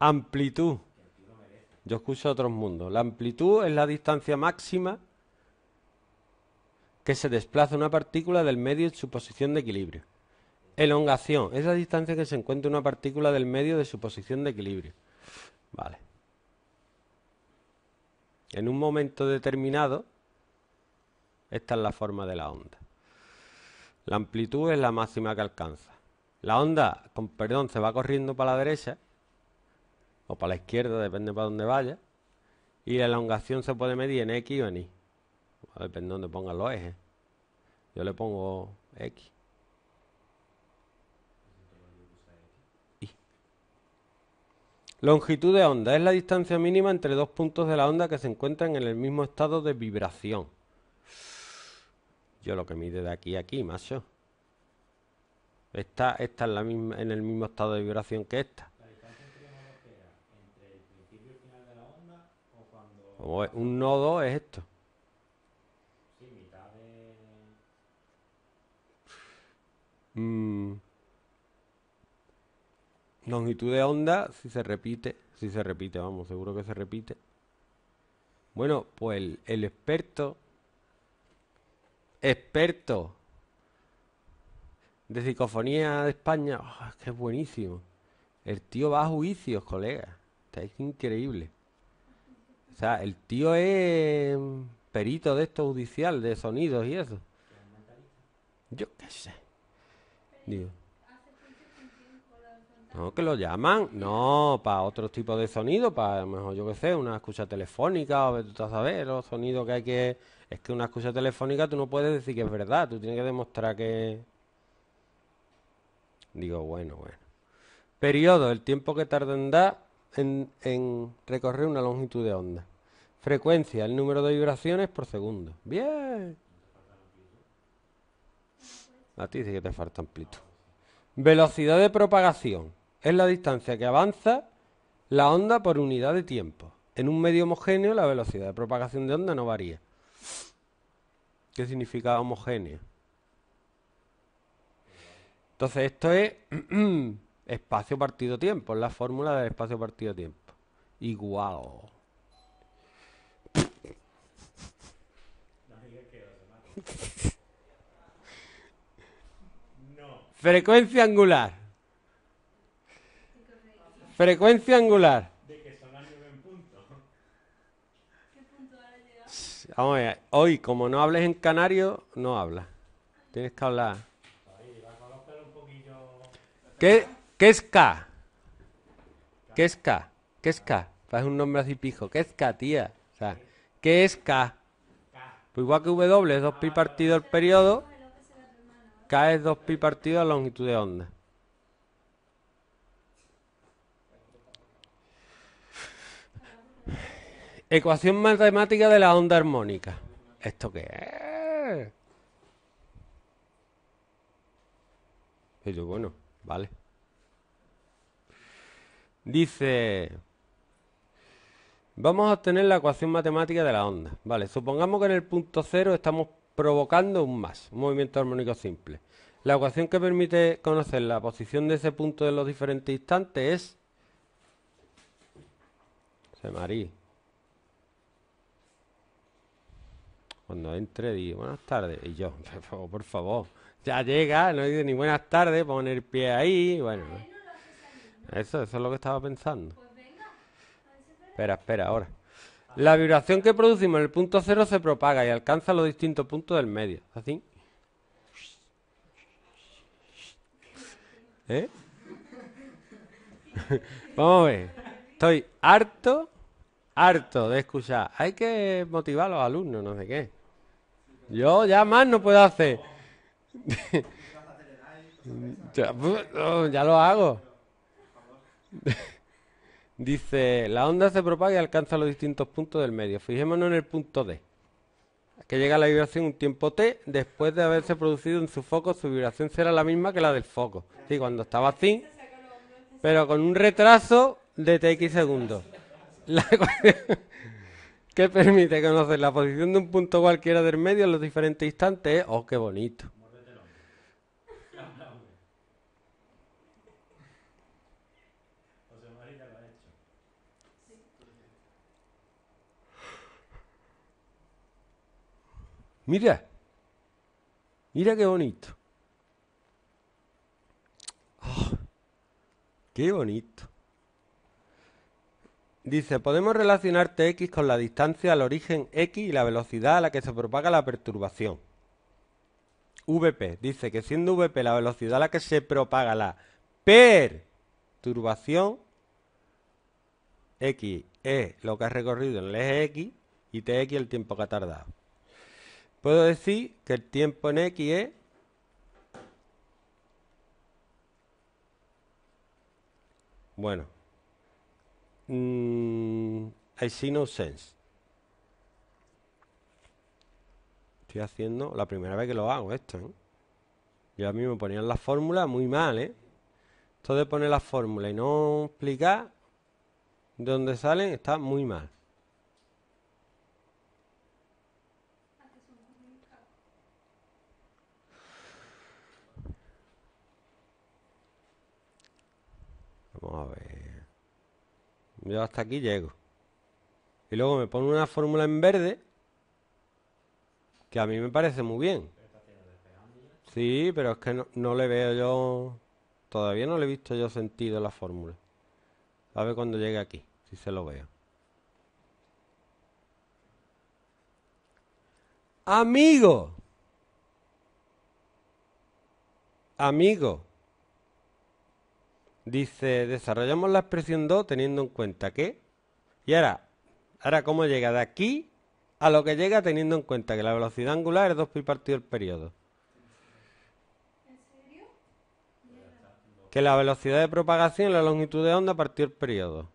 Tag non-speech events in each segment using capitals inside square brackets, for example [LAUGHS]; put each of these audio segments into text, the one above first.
amplitud. Yo escucho otros mundos. La amplitud es la distancia máxima que se desplaza una partícula del medio en su posición de equilibrio. Elongación es la distancia que se encuentra una partícula del medio de su posición de equilibrio. Vale. En un momento determinado, esta es la forma de la onda. La amplitud es la máxima que alcanza. La onda, con perdón, se va corriendo para la derecha o para la izquierda, depende para dónde vaya. Y la elongación se puede medir en X o en Y. Depende de dónde pongan los ejes. Yo le pongo X. Y. Longitud de onda es la distancia mínima entre dos puntos de la onda que se encuentran en el mismo estado de vibración. Yo lo que mide de aquí a aquí, macho. Esta, está en, la misma, en el mismo estado de vibración que esta. un nodo es esto. Sí, de... Mm. Longitud de onda, si se repite, si se repite, vamos, seguro que se repite. Bueno, pues el, experto, experto de psicofonía de España, oh, es que es buenísimo. El tío va a juicios, colega. Está increíble. O sea, el tío es perito de esto judicial, de sonidos y eso. Yo qué sé. Digo. No, que lo llaman, no, para otro tipo de sonido, para mejor yo qué sé, una escucha telefónica, o tú sabes, los sonidos que hay que... Es que una escucha telefónica tú no puedes decir que es verdad, tú tienes que demostrar que... Digo, bueno, bueno. Periodo, el tiempo que tarda en dar en, recorrer una longitud de onda. Frecuencia, el número de vibraciones por segundo. Bien. A ti sí que te falta amplitud. Velocidad de propagación. Es la distancia que avanza la onda por unidad de tiempo. En un medio homogéneo la velocidad de propagación de onda no varía. ¿Qué significa homogéneo? Entonces esto es [CLEARS THROAT] espacio partido tiempo, es la fórmula del espacio partido tiempo. Igual. Frecuencia angular. Frecuencia angular. Hoy, como no hables en canario, no hablas. Tienes que hablar. ¿Qué? ¿Qué es K? ¿Qué es K? ¿Qué es K? Es un nombre así pijo. ¿Qué es K, tía? O sea, ¿qué es K? Pues igual que W es 2pi partido el periodo, K es 2pi partido la longitud de onda. Ecuación matemática de la onda armónica. ¿Esto qué es? bueno, vale. Dice, vamos a obtener la ecuación matemática de la onda. Vale, supongamos que en el punto cero estamos provocando un más, un movimiento armónico simple. La ecuación que permite conocer la posición de ese punto en los diferentes instantes es... Se marí. Cuando entre dice buenas tardes. Y yo, [LAUGHS] por favor, Ya llega, no dice ni buenas tardes, poner pie ahí, bueno. Eso, eso es lo que estaba pensando. Espera, espera, ahora. La vibración que producimos en el punto cero se propaga y alcanza los distintos puntos del medio. ¿Así? ¿Eh? [LAUGHS] Vamos a ver. Estoy harto, harto de escuchar. Hay que motivar a los alumnos, no sé qué. Yo ya más no puedo hacer. [LAUGHS] Pues, ya lo hago. [LAUGHS] Dice, la onda se propaga y alcanza los distintos puntos del medio. Fijémonos en el punto D, que llega a la vibración un tiempo T, después de haberse producido en su foco, su vibración será la misma que la del foco. Sí, cuando estaba así, pero con un retraso de TX segundos. La [LAUGHS] que permite conocer la posición de un punto cualquiera del medio en los diferentes instantes. ¡Oh, qué bonito! Mira, mira qué bonito. Oh, qué bonito. Dice, podemos relacionar Tx con la distancia al origen X y la velocidad a la que se propaga la perturbación. VP, dice que siendo VP la velocidad a la que se propaga la perturbación, X es lo que ha recorrido en el eje X y Tx el tiempo que ha tardado puedo decir que el tiempo en X es bueno mm, I see no sense estoy haciendo la primera vez que lo hago esto ¿eh? yo a mí me ponían la fórmula muy mal ¿eh? esto de poner la fórmula y no explicar de dónde salen está muy mal Vamos a ver. Yo hasta aquí llego. Y luego me pone una fórmula en verde. Que a mí me parece muy bien. Sí, pero es que no, le veo yo. Todavía no le he visto yo sentido la fórmula. A ver cuando llegue aquí, si se lo veo. Amigo. Amigo. Dice, desarrollamos la expresión 2 teniendo en cuenta que... Y ahora, ahora cómo llega de aquí a lo que llega teniendo en cuenta que la velocidad angular es 2 pi partido el periodo. ¿En serio? Que la velocidad de propagación es la longitud de onda partido del periodo.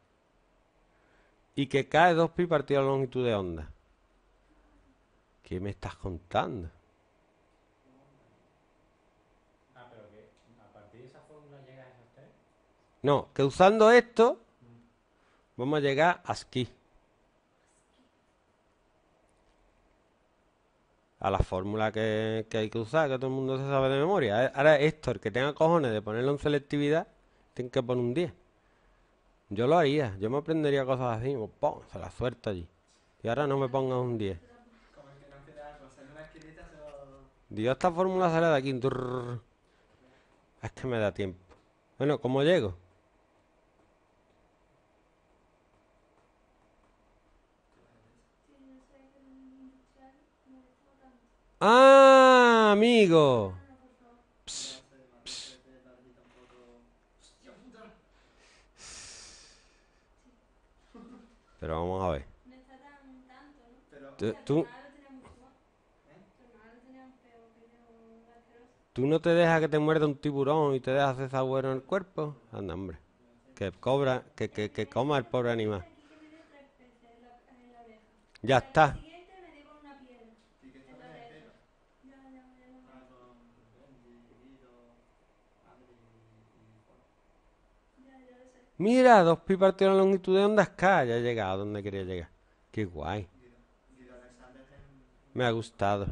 Y que K es 2 pi partido la longitud de onda. ¿Qué me estás contando? No, que usando esto vamos a llegar aquí. A la fórmula que, hay que usar, que todo el mundo se sabe de memoria. Eh, ahora esto, el que tenga cojones de ponerlo en selectividad, tiene que poner un 10. Yo lo haría, yo me aprendería cosas así, pues, se la suelta allí. Y ahora no me ponga un 10. Dios, esta fórmula sale de aquí. Es que me da tiempo. Bueno, ¿cómo llego? Ah, amigo. Pero vamos a ver. ¿Tú, tú no te dejas que te muerda un tiburón y te dejas hacer sabuero en el cuerpo. Anda, hombre. Que cobra, que, que, que coma el pobre animal. Ya está. Mira, dos pi partido la longitud de ondas K, ya he llegado donde quería llegar. Qué guay. Me ha gustado.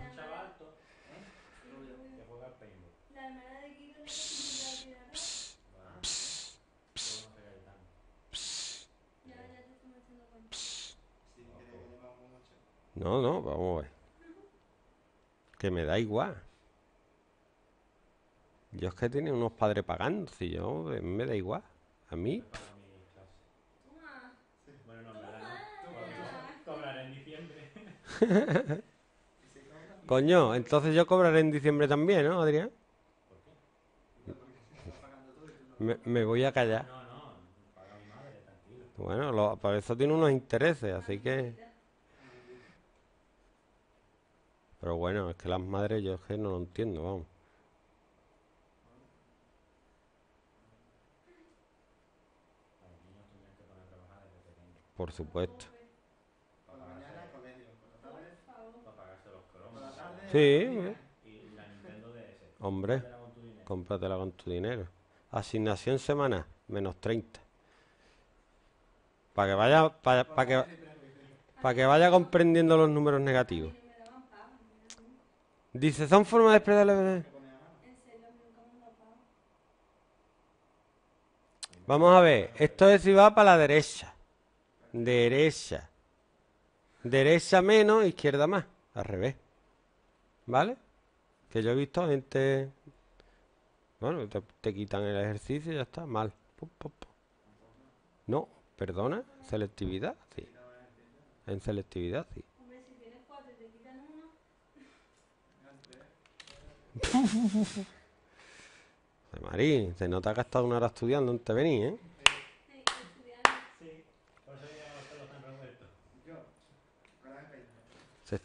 no, no, vamos a ver. Que me da igual. Dios que tiene unos padres pagando, si yo me da igual. A mí. [LAUGHS] Coño, entonces yo cobraré en diciembre también, ¿no, Adrián? Me, voy a callar. Bueno, lo, para eso tiene unos intereses, así que... Pero bueno, es que las madres yo que no lo entiendo, vamos. Por supuesto. Sí. Hombre, cómpratela con tu dinero. Asignación semana, menos 30. Para que vaya, para, que, para que vaya comprendiendo los números negativos. Dice, son formas de expresar la... Vamos a ver, esto es si va para la derecha derecha. Derecha menos, izquierda más. Al revés. ¿Vale? Que yo he visto gente... Bueno, te, quitan el ejercicio y ya está. Mal. No, perdona. Selectividad, sí. En selectividad, sí. [LAUGHS] Marín, se nota que has estado una hora estudiando, antes te venís, ¿eh? se está